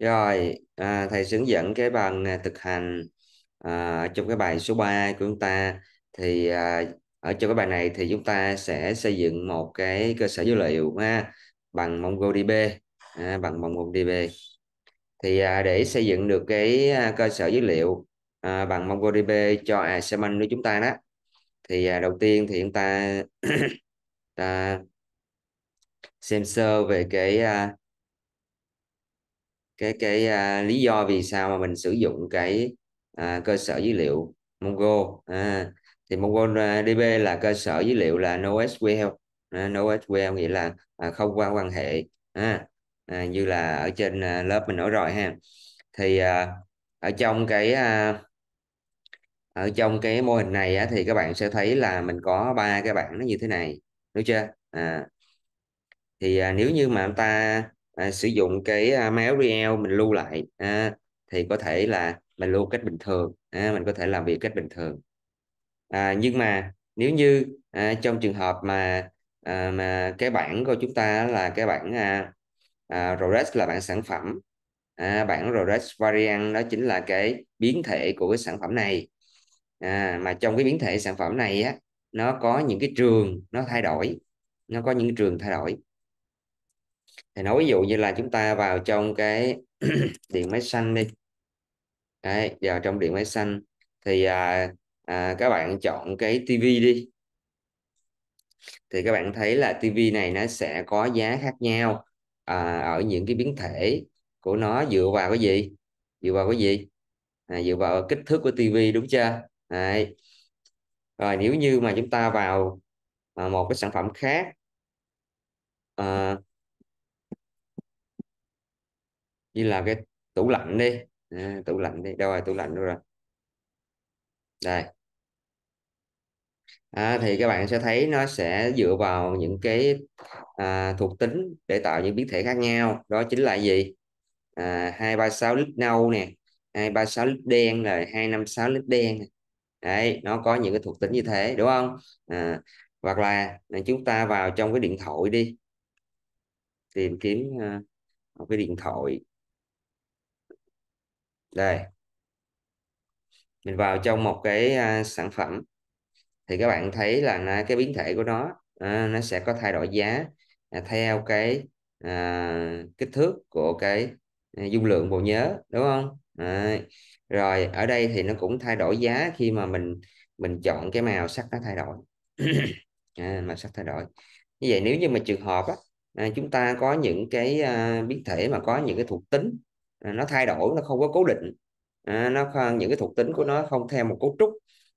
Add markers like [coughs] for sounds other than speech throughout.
Rồi, à, thầy hướng dẫn cái bằng à, thực hành à, trong cái bài số 3 của chúng ta thì à, ở trong cái bài này thì chúng ta sẽ xây dựng một cái cơ sở dữ liệu ha, bằng MongoDB à, bằng MongoDB. Thì à, để xây dựng được cái à, cơ sở dữ liệu à, bằng MongoDB cho assignment của chúng ta đó thì à, đầu tiên thì chúng ta [coughs] ta xem sơ về cái à, cái cái à, lý do vì sao mà mình sử dụng cái à, cơ sở dữ liệu Mongo à, thì MongoDB à, là cơ sở dữ liệu là NoSQL à, NoSQL nghĩa là à, không qua quan hệ à, à, như là ở trên à, lớp mình nói rồi ha thì à, ở trong cái à, ở trong cái mô hình này á, thì các bạn sẽ thấy là mình có ba cái bảng nó như thế này đúng chưa à, thì à, nếu như mà ta à, sử dụng cái à, máy Real mình lưu lại à, thì có thể là mình lưu cách bình thường à, mình có thể làm việc cách bình thường à, nhưng mà nếu như à, trong trường hợp mà à, mà cái bản của chúng ta là cái bản à, à, RORES là bản sản phẩm à, bản RORES variant đó chính là cái biến thể của cái sản phẩm này à, mà trong cái biến thể sản phẩm này á nó có những cái trường nó thay đổi nó có những trường thay đổi thì nói ví dụ như là chúng ta vào trong cái [clears throat] điện máy xanh đi Đấy, vào trong điện máy xanh thì à, à, các bạn chọn cái tivi đi thì các bạn thấy là tivi này nó sẽ có giá khác nhau à, ở những cái biến thể của nó dựa vào cái gì dựa vào cái gì à, dựa vào kích thước của tivi đúng chưa Đấy. rồi nếu như mà chúng ta vào à, một cái sản phẩm khác à, như là cái tủ lạnh đi à, tủ lạnh đi đâu rồi tủ lạnh đâu rồi đây à, thì các bạn sẽ thấy nó sẽ dựa vào những cái à, thuộc tính để tạo những biến thể khác nhau đó chính là gì à, 236 lít nâu nè 236 lít đen rồi 256 lít đen đấy nó có những cái thuộc tính như thế đúng không à, hoặc là à, chúng ta vào trong cái điện thoại đi tìm kiếm à, cái điện thoại đây mình vào trong một cái uh, sản phẩm thì các bạn thấy là nó, cái biến thể của nó uh, nó sẽ có thay đổi giá uh, theo cái uh, kích thước của cái uh, dung lượng bộ nhớ đúng không Đấy. rồi ở đây thì nó cũng thay đổi giá khi mà mình mình chọn cái màu sắc nó thay đổi [clears throat] à, màu sắc thay đổi như vậy nếu như mà trường hợp á, à, chúng ta có những cái à, biến thể mà có những cái thuộc tính Ờ, nó thay đổi nó không có cố định à, nó những cái thuộc tính của nó không theo một cấu trúc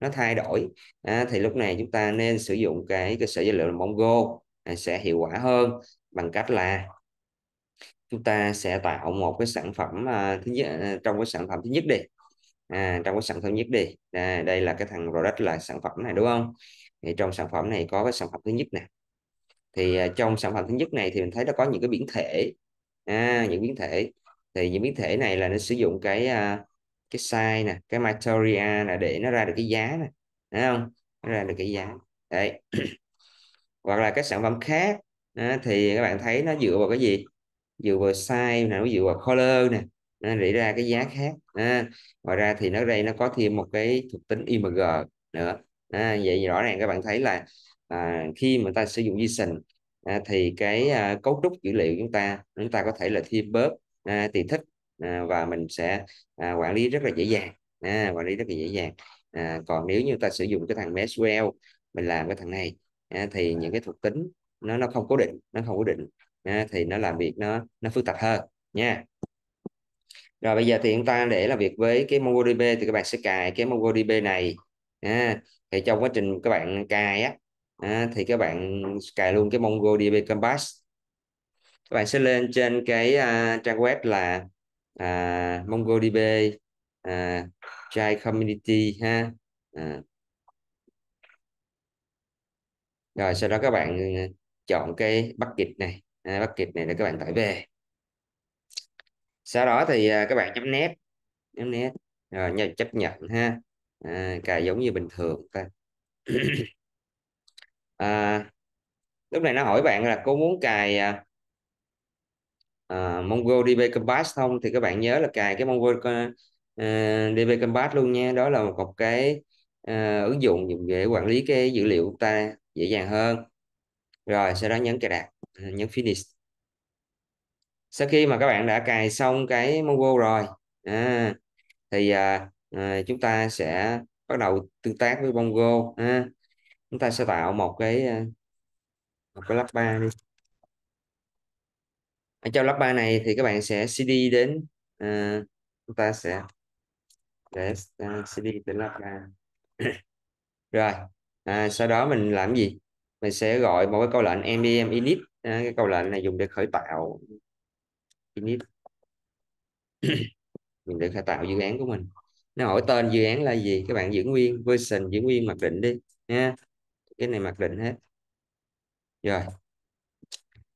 nó thay đổi à, thì lúc này chúng ta nên sử dụng cái cơ sở dữ liệu là Mongo à, sẽ hiệu quả hơn bằng cách là chúng ta sẽ tạo một cái sản phẩm à, thứ nhất trong cái sản phẩm thứ nhất đi à, trong cái sản phẩm nhất đi à, đây là cái thằng product là sản phẩm này đúng không thì trong sản phẩm này có cái sản phẩm thứ nhất nè thì à, trong sản phẩm thứ nhất này thì mình thấy nó có những cái biến thể à, những biến thể thì những biến thể này là nó sử dụng cái à, cái size nè cái material là để nó ra được cái giá nè thấy không nó ra được cái giá đấy [clears throat] hoặc là các sản phẩm khác đó, thì các bạn thấy nó dựa vào cái gì dựa vào size nè nó dựa vào color nè nó để ra cái giá khác đó. ngoài ra thì nó đây nó có thêm một cái thuộc tính img nữa à, vậy rõ ràng các bạn thấy là à, khi mà ta sử dụng JSON à, thì cái à, cấu trúc dữ liệu chúng ta chúng ta có thể là thêm bớt à, thì thích à, và mình sẽ à, quản lý rất là dễ dàng à, quản lý rất là dễ dàng à, còn nếu như ta sử dụng cái thằng MySQL mình làm cái thằng này à, thì những cái thuộc tính nó nó không cố định nó không cố định à, thì nó làm việc nó nó phức tạp hơn nha rồi bây giờ thì chúng ta để làm việc với cái MongoDB thì các bạn sẽ cài cái MongoDB này à, thì trong quá trình các bạn cài á à, thì các bạn cài luôn cái MongoDB Compass các bạn sẽ lên trên cái uh, trang web là uh, MongoDB uh, Jai Community ha uh. rồi sau đó các bạn ừ, chọn cái bucket này uh, bucket này để các bạn tải về sau đó thì uh, các bạn chấm nét chấm nét rồi nhận chấp nhận ha à, cài giống như bình thường ta [coughs] à, lúc này nó hỏi bạn là cô muốn cài uh, à, MongoDB Compass không thì các bạn nhớ là cài cái MongoDB ờ, uh, Compass luôn nha đó là một cái uh, ứng dụng dùng để quản lý cái dữ liệu của ta dễ dàng hơn rồi sau đó nhấn cài đặt ờ, nhấn finish sau khi mà các bạn đã cài xong cái Mongo rồi à, thì à, à, chúng ta sẽ bắt đầu tương tác với Mongo à, chúng ta sẽ tạo một cái một cái lắp ba đi ở trong lớp 3 này thì các bạn sẽ CD đến uh, chúng ta sẽ để uh, ờ, CD đến lớp 3 [laughs] rồi à, sau đó mình làm gì mình sẽ gọi một cái câu lệnh MDM init à, cái câu lệnh này dùng để khởi tạo init mình [coughs] để khởi tạo dự án của mình nó hỏi tên dự án là gì các bạn giữ nguyên version giữ nguyên mặc định đi nha cái này mặc định hết rồi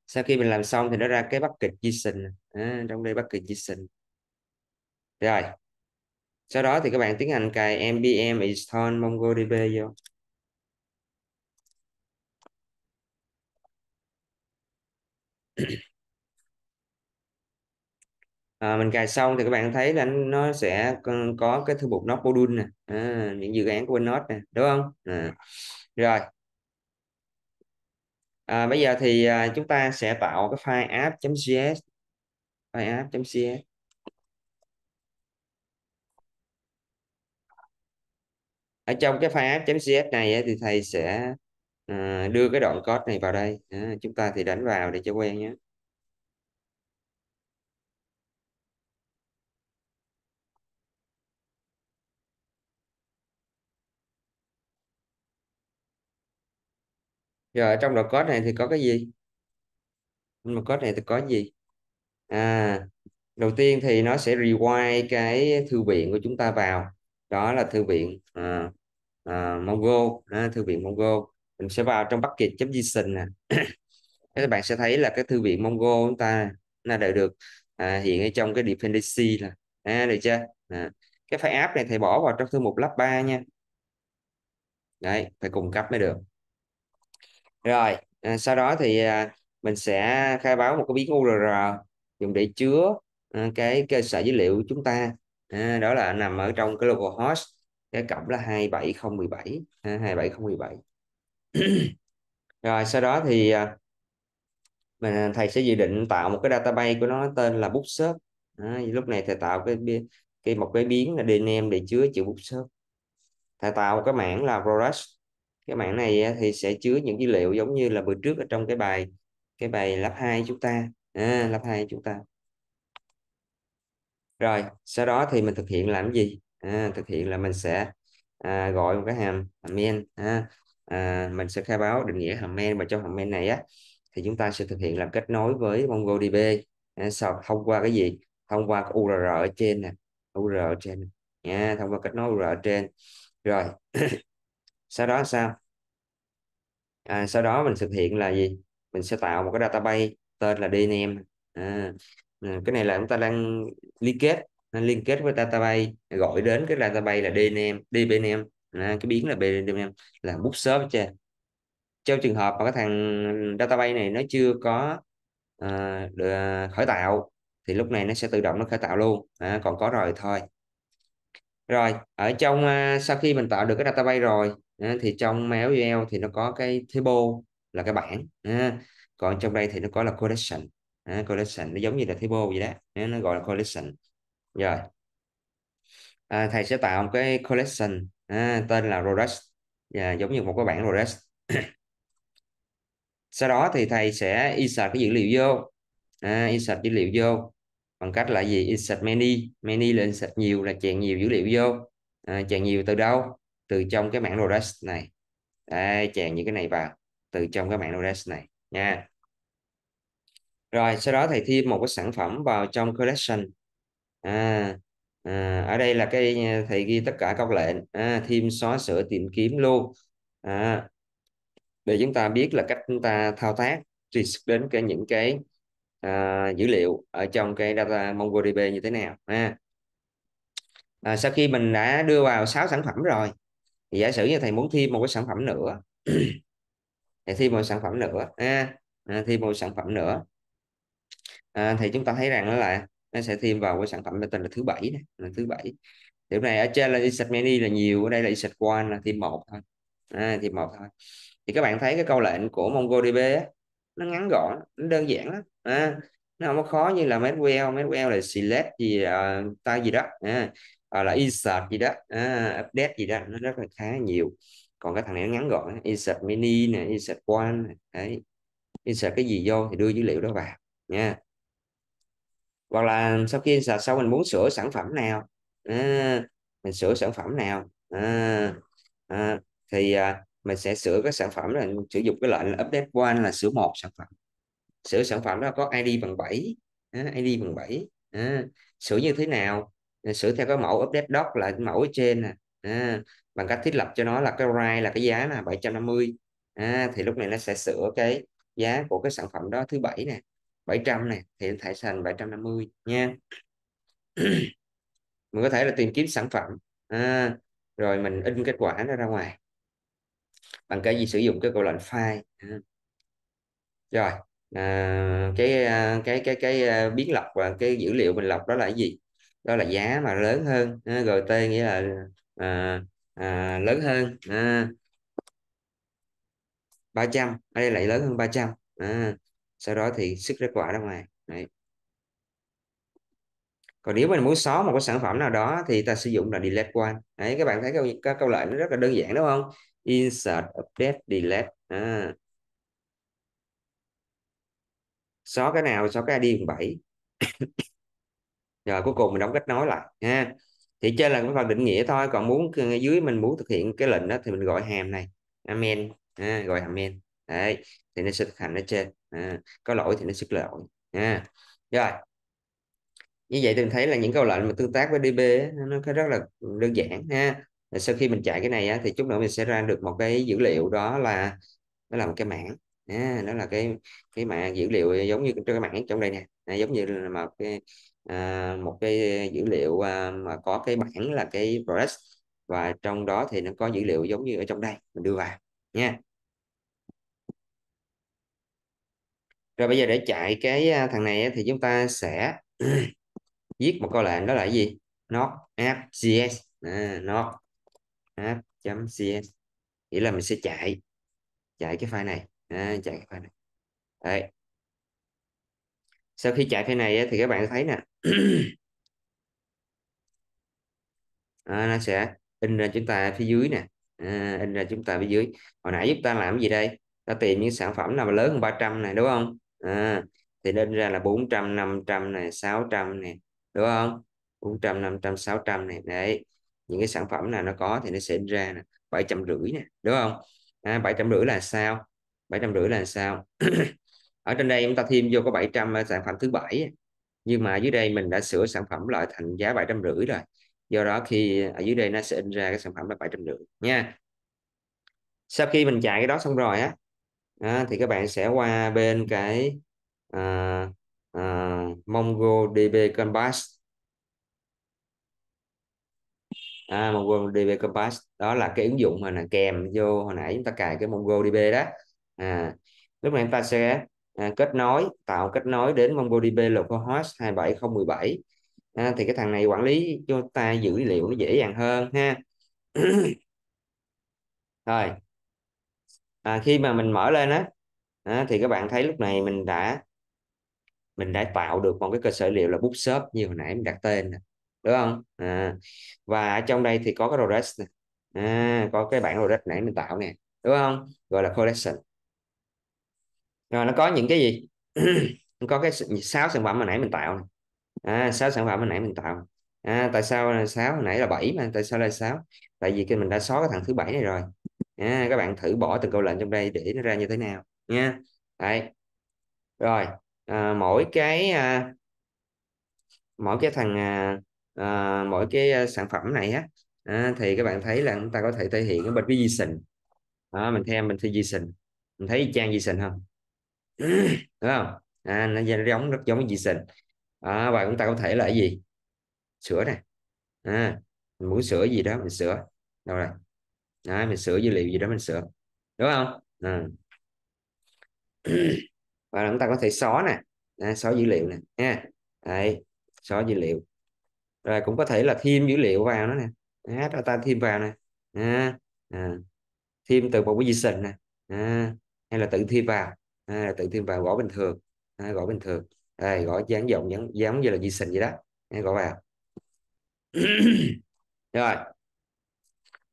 sau khi mình làm xong thì nó ra cái bucket JSON sinh à, trong đây bucket sinh rồi sau đó thì các bạn tiến hành cài npm install mongodb vô à, mình cài xong thì các bạn thấy là nó sẽ có cái thư mục node module nè à, những dự án của Windows nè đúng không à. rồi à, bây giờ thì à, chúng ta sẽ tạo cái file app.js file app.js ở trong cái file app.js này thì thầy sẽ à, đưa cái đoạn code này vào đây à, chúng ta thì đánh vào để cho quen nhé rồi trong đoạn code này thì có cái gì trong đoạn code này thì có gì à đầu tiên thì nó sẽ rewind cái thư viện của chúng ta vào đó là thư viện à, à, Mongo à, thư viện Mongo mình sẽ vào trong bucket.json nè các [clears throat] bạn sẽ thấy là cái thư viện Mongo chúng ta là đã được à, hiện ở trong cái dependency là à, được chưa à. cái file app này thì bỏ vào trong thư mục lab 3 nha đấy phải cung cấp mới được rồi à, sau đó thì à, mình sẽ khai báo một cái biến URL dùng để chứa à, cái cơ sở dữ liệu của chúng ta à, đó là nằm ở trong cái localhost cái cổng là 27017 à, 27017 [clears throat] rồi sau đó thì à, mình à, thầy sẽ dự định tạo một cái database của nó tên là bookshop à, lúc này thầy tạo cái cái một cái biến là dnm để chứa chữ bookshop thầy tạo một cái mảng là product cái mảng này thì sẽ chứa những dữ liệu giống như là vừa trước ở trong cái bài cái bài lớp 2 chúng ta à, lớp 2 chúng ta rồi sau đó thì mình thực hiện làm gì à, thực hiện là mình sẽ à, gọi một cái hàm, hàm men à, à, mình sẽ khai báo định nghĩa hàm men và trong hàm men này á thì chúng ta sẽ thực hiện làm kết nối với MongoDB à, sau thông qua cái gì thông qua cái URL ở trên nè URL ở trên nha à, thông qua kết nối URL ở trên rồi sau đó sao à, sau đó mình thực hiện là gì mình sẽ tạo một cái database tên là dnm à, à, cái này là chúng ta đang liên kết à, liên kết với database gọi đến cái database là dnm dbnm à, cái biến là bdnm là bút bookshop trên trong trường hợp mà cái thằng database này nó chưa có à, à, khởi tạo thì lúc này nó sẽ tự động nó khởi tạo luôn à, còn có rồi thôi rồi ở trong sau khi mình tạo được cái database rồi à, thì trong MySQL thì nó có cái table là cái bảng à, còn trong đây thì nó có là collection à, collection nó giống như là table vậy đó à, nó gọi là collection rồi à, thầy sẽ tạo một cái collection à, tên là Rodex à, giống như một cái bảng Rodex [coughs] sau đó thì thầy sẽ insert cái dữ liệu vô à, insert dữ liệu vô bằng cách là gì insert many many là insert nhiều là chèn nhiều dữ liệu vô à, chèn nhiều từ đâu từ trong cái mảng RODAS này Đấy, chèn những cái này vào từ trong cái mảng RODAS này nha rồi sau đó thầy thêm một cái sản phẩm vào trong collection à, à, ở đây là cái à, thầy ghi tất cả các lệnh à, thêm xóa sửa tìm kiếm luôn à, để chúng ta biết là cách chúng ta thao tác đến cái những cái à, dữ liệu ở trong cái data MongoDB như thế nào ha à, sau khi mình đã đưa vào 6 sản phẩm rồi thì giả sử như thầy muốn thêm một cái sản phẩm nữa [clears throat] thầy thêm một sản phẩm nữa à, thêm một sản phẩm nữa à, thì chúng ta thấy rằng là nó sẽ thêm vào cái sản phẩm tên là thứ bảy này thứ bảy điều này ở trên là insert many là nhiều ở đây là insert one là thêm một thôi à, thêm một thôi thì các bạn thấy cái câu lệnh của MongoDB á, nó ngắn gọn nó đơn giản lắm à, nó không có khó như là MySQL MySQL là select gì uh, à, ta gì đó à, hoặc ờ, là insert gì đó à, update gì đó nó rất là khá nhiều còn cái thằng này nó ngắn gọn insert mini nè insert one này. đấy insert cái gì vô thì đưa dữ liệu đó vào nha hoặc là sau khi insert xong mình muốn sửa sản phẩm nào à, mình sửa sản phẩm nào à, à, thì à, mình sẽ sửa cái sản phẩm là sử dụng cái lệnh là update one là sửa một sản phẩm sửa sản phẩm đó có id bằng 7 à, id bằng 7 à, sửa như thế nào sửa theo cái mẫu update doc là mẫu trên nè à, bằng cách thiết lập cho nó là cái right là cái giá là 750 à, thì lúc này nó sẽ sửa cái giá của cái sản phẩm đó thứ bảy nè 700 này thì thể thành 750 nha [clears throat] mình có thể là tìm kiếm sản phẩm à, rồi mình in kết quả nó ra ngoài bằng cái gì sử dụng cái câu lệnh file à. rồi à, cái à, cái cái cái à, biến lọc và cái dữ liệu mình lọc đó là cái gì đó là giá mà lớn hơn à, gt nghĩa là à, à, lớn hơn à, 300 ở đây lại lớn hơn 300 à, sau đó thì sức kết quả ra ngoài Đấy. còn nếu mình muốn xóa một cái sản phẩm nào đó thì ta sử dụng là delete one Đấy, các bạn thấy câu, các câu lệnh nó rất là đơn giản đúng không insert update delete à. xóa cái nào xóa cái id 7 rồi cuối cùng mình đóng kết nối lại ha thì trên là cái phần định nghĩa thôi còn muốn dưới mình muốn thực hiện cái lệnh đó thì mình gọi hàm này amen ha, gọi hàm amen đấy thì nó sẽ thực hành ở trên à, có lỗi thì nó sẽ lỗi ha rồi như vậy thì mình thấy là những câu lệnh mà tương tác với DB ấy, nó rất là đơn giản ha sau khi mình chạy cái này thì chút nữa mình sẽ ra được một cái dữ liệu đó là nó là một cái mảng à, đó là cái cái mạng dữ liệu giống như cái mảng trong đây nè giống như là một cái À, một cái dữ liệu à, mà có cái bảng là cái press và trong đó thì nó có dữ liệu giống như ở trong đây mình đưa vào nha rồi bây giờ để chạy cái à, thằng này thì chúng ta sẽ [clears throat] viết một câu lệnh đó là cái gì not app cs à, not app .cs nghĩa là mình sẽ chạy chạy cái file này à, chạy cái file này Đấy, sau khi chạy phe này thì các bạn thấy nè [clears throat] à, nó sẽ in ra chúng ta phía dưới nè à, in ra chúng ta phía dưới hồi nãy giúp ta làm gì đây ta tìm những sản phẩm nào lớn hơn 300 này đúng không à, thì in ra là 400 500 này 600 này đúng không 400 500 600 này đấy những cái sản phẩm nào nó có thì nó sẽ in ra nè bảy trăm rưỡi nè đúng không à, bảy trăm rưỡi là sao bảy trăm rưỡi là sao [clears throat] ở trên đây chúng ta thêm vô có 700 ờ, sản phẩm thứ bảy nhưng mà dưới đây mình đã sửa sản phẩm lại thành giá 750 rồi do đó khi ở dưới đây nó sẽ in ra cái sản phẩm là 750 nha sau khi mình chạy cái đó xong rồi á à, thì các bạn sẽ qua bên cái uh, ờ, uh, ờ, MongoDB Compass à, MongoDB Compass đó là cái ứng dụng mà là kèm vô hồi nãy chúng ta cài cái MongoDB đó à, lúc này chúng ta sẽ à, kết nối tạo kết nối đến MongoDB localhost 27017 à, thì cái thằng này quản lý cho ta dữ liệu nó dễ dàng hơn ha [clears throat] rồi à, khi mà mình mở lên á à, thì các bạn thấy lúc này mình đã mình đã tạo được một cái cơ sở liệu là bookshop như hồi nãy mình đặt tên đúng không à, và ở trong đây thì có cái rores à, có cái bảng rores nãy mình tạo nè đúng không gọi là collection rồi nó có những cái gì [clears throat] có cái sáu sản phẩm hồi nãy mình tạo này. à sáu sản phẩm hồi nãy mình tạo à, tại sao là sáu hồi nãy là bảy mà tại sao là sáu tại vì mình đã xóa cái thằng thứ bảy này rồi à, các bạn thử bỏ từng câu lệnh trong đây để nó ra như thế nào nha đấy rồi à, mỗi cái à, mỗi cái thằng à, à, mỗi cái à, sản phẩm này á à, thì các bạn thấy là chúng ta có thể thể hiện ở bên cái di sình à, mình theo mình thi di sình mình thấy trang di sình không đúng không à, nó giống rất giống dị sình à, và chúng ta có thể là cái gì sửa này à, mình muốn sửa gì đó mình sửa đâu rồi à, mình sửa dữ liệu gì đó mình sửa đúng không à. [clears throat] và chúng ta có thể xóa nè à, xóa dữ liệu nè nha Đấy, xóa dữ liệu rồi cũng có thể là thêm dữ liệu vào nó nè à, ta thêm vào nè à, à. thêm từ một cái di sình nè à, hay là tự thêm vào à, tự thêm vào gõ bình thường à, gõ bình thường à, gõ dáng rộng dán giống như là di sinh vậy đó à, gõ vào [clears throat] rồi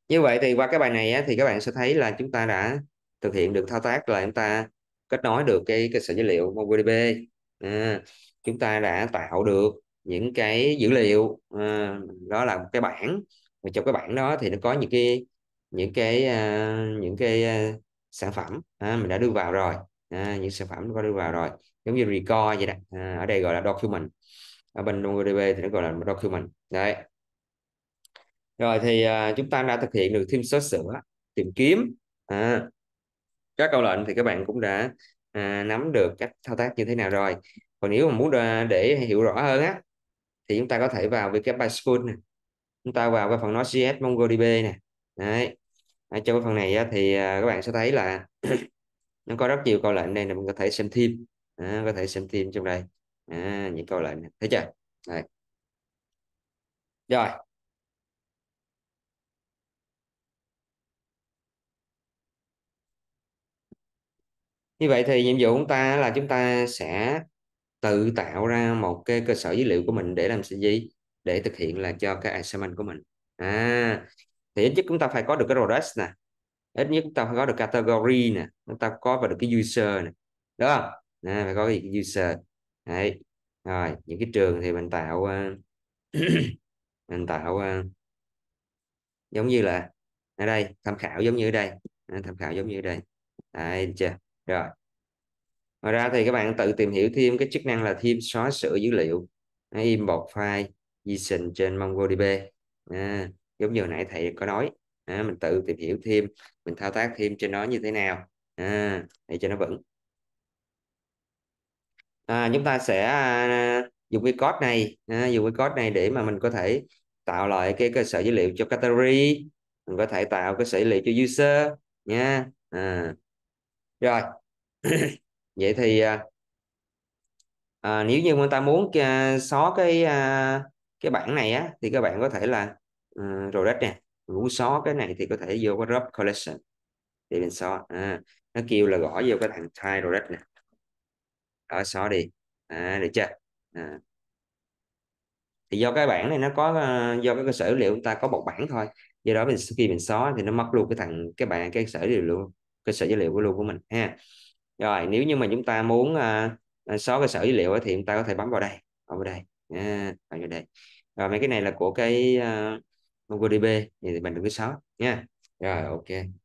như vậy thì qua cái bài này á, thì các bạn sẽ thấy là chúng ta đã thực hiện được thao tác là chúng ta kết nối được cái cơ sở dữ liệu MongoDB à, chúng ta đã tạo được những cái dữ liệu à, đó là một cái bảng và trong cái bảng đó thì nó có những cái những cái uh, những cái uh, sản phẩm à, mình đã đưa vào rồi à, những sản phẩm nó có đưa vào rồi giống như record vậy đó à, ở đây gọi là document ở bên MongoDB thì nó gọi là document đấy rồi thì à, chúng ta đã thực hiện được thêm số sửa tìm kiếm à, các câu lệnh thì các bạn cũng đã à, nắm được cách thao tác như thế nào rồi còn nếu mà muốn à, để hiểu rõ hơn á thì chúng ta có thể vào WP School nè chúng ta vào cái phần nó CS MongoDB này đấy à, trong cái phần này á, thì à, các bạn sẽ thấy là [clears throat] nó có rất nhiều câu lệnh đây là mình có thể xem thêm à, có thể xem thêm trong đây à, những câu lệnh này. thấy chưa đây. rồi như vậy thì nhiệm vụ của chúng ta là chúng ta sẽ tự tạo ra một cái cơ sở dữ liệu của mình để làm gì để thực hiện là cho cái assignment của mình à thì ít nhất chúng ta phải có được cái RODAS nè ít nhất chúng ta phải có được category nè chúng ta có và được cái user nè đó không phải có cái user đấy rồi những cái trường thì mình tạo ờ, [clears throat] mình tạo ờ, giống như là ở đây tham khảo giống như ở đây ờ, tham khảo giống như ở đây đấy chưa rồi ngoài ra thì các bạn tự tìm hiểu thêm cái chức năng là thêm xóa sửa dữ liệu import file di trình trên MongoDB à, giống như hồi nãy thầy có nói à, mình tự tìm hiểu thêm mình thao tác thêm trên nó như thế nào à, để cho nó vững à, chúng ta sẽ à, dùng cái code này à, dùng cái code này để mà mình có thể tạo lại cái cơ sở dữ liệu cho category mình có thể tạo cơ sở dữ liệu cho user nha à. rồi [coughs] vậy thì à, à, nếu như người ta muốn à, xóa cái à, cái bảng này á thì các bạn có thể là uh, rồi đất nè muốn xóa cái này thì có thể vô cái drop collection thì mình xóa à, nó kêu là gõ vô cái thằng title rep nè đó xóa đi à, được chưa à. thì do cái bảng này nó có do ờ, cái cơ sở liệu chúng ta có một bảng thôi do đó mình khi mình xóa thì nó mất luôn cái thằng cái bảng cái sở liệu luôn cơ sở dữ liệu của luôn của mình ha rồi nếu như mà chúng ta muốn à, ờ, ờ, xóa cơ sở dữ liệu thì chúng ta có thể bấm vào đây bấm vào đây à, bấm vào đây rồi mấy cái này là của cái uh, MongoDB thì mình được thứ sáu nha rồi ok